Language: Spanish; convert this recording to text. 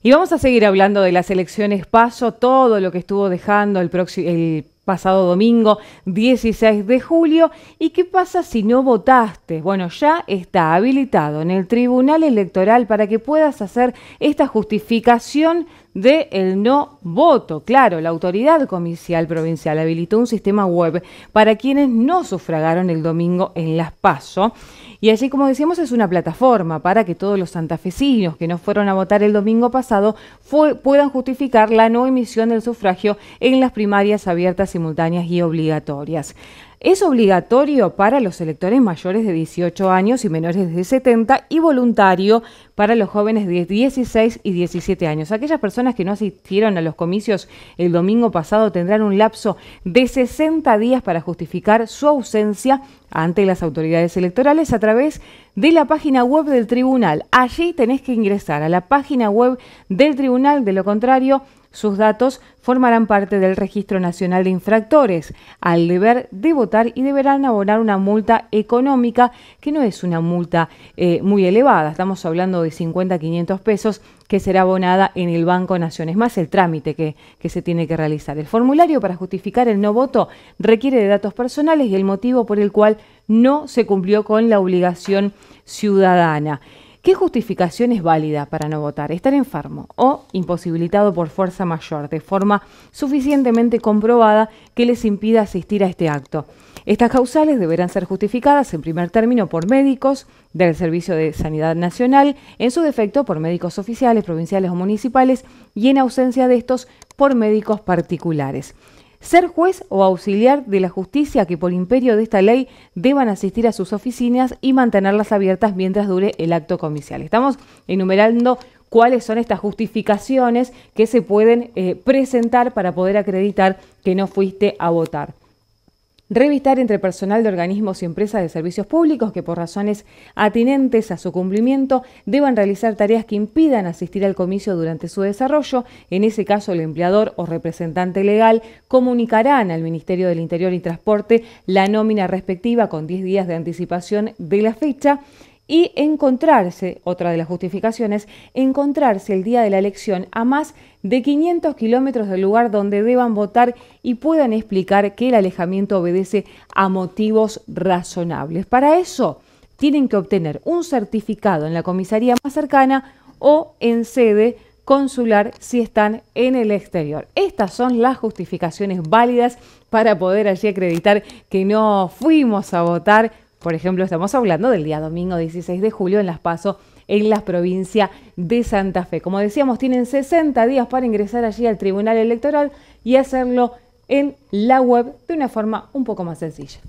Y vamos a seguir hablando de las elecciones paso, todo lo que estuvo dejando el, el pasado domingo 16 de julio. ¿Y qué pasa si no votaste? Bueno, ya está habilitado en el Tribunal Electoral para que puedas hacer esta justificación de el no voto. Claro, la autoridad comicial provincial habilitó un sistema web para quienes no sufragaron el domingo en Las Paso. Y así como decíamos, es una plataforma para que todos los santafesinos que no fueron a votar el domingo pasado puedan justificar la no emisión del sufragio en las primarias abiertas, simultáneas y obligatorias. Es obligatorio para los electores mayores de 18 años y menores de 70 y voluntario para los jóvenes de 16 y 17 años. Aquellas personas que no asistieron a los comicios el domingo pasado tendrán un lapso de 60 días para justificar su ausencia ante las autoridades electorales a través de la página web del tribunal. Allí tenés que ingresar a la página web del tribunal, de lo contrario sus datos formarán parte del Registro Nacional de Infractores al deber de votar y deberán abonar una multa económica que no es una multa eh, muy elevada, estamos hablando de 50 a 500 pesos que será abonada en el Banco Naciones, Es más, el trámite que, que se tiene que realizar. El formulario para justificar el no voto requiere de datos personales y el motivo por el cual no se cumplió con la obligación ciudadana. ¿Qué justificación es válida para no votar? Estar enfermo o imposibilitado por fuerza mayor, de forma suficientemente comprobada que les impida asistir a este acto. Estas causales deberán ser justificadas en primer término por médicos del Servicio de Sanidad Nacional, en su defecto por médicos oficiales, provinciales o municipales y en ausencia de estos por médicos particulares ser juez o auxiliar de la justicia que por imperio de esta ley deban asistir a sus oficinas y mantenerlas abiertas mientras dure el acto comicial. Estamos enumerando cuáles son estas justificaciones que se pueden eh, presentar para poder acreditar que no fuiste a votar revistar entre personal de organismos y empresas de servicios públicos que por razones atinentes a su cumplimiento deban realizar tareas que impidan asistir al comicio durante su desarrollo. En ese caso, el empleador o representante legal comunicarán al Ministerio del Interior y Transporte la nómina respectiva con 10 días de anticipación de la fecha y encontrarse, otra de las justificaciones, encontrarse el día de la elección a más de 500 kilómetros del lugar donde deban votar y puedan explicar que el alejamiento obedece a motivos razonables. Para eso tienen que obtener un certificado en la comisaría más cercana o en sede consular si están en el exterior. Estas son las justificaciones válidas para poder allí acreditar que no fuimos a votar por ejemplo, estamos hablando del día domingo 16 de julio en Las Paso, en la provincia de Santa Fe. Como decíamos, tienen 60 días para ingresar allí al Tribunal Electoral y hacerlo en la web de una forma un poco más sencilla.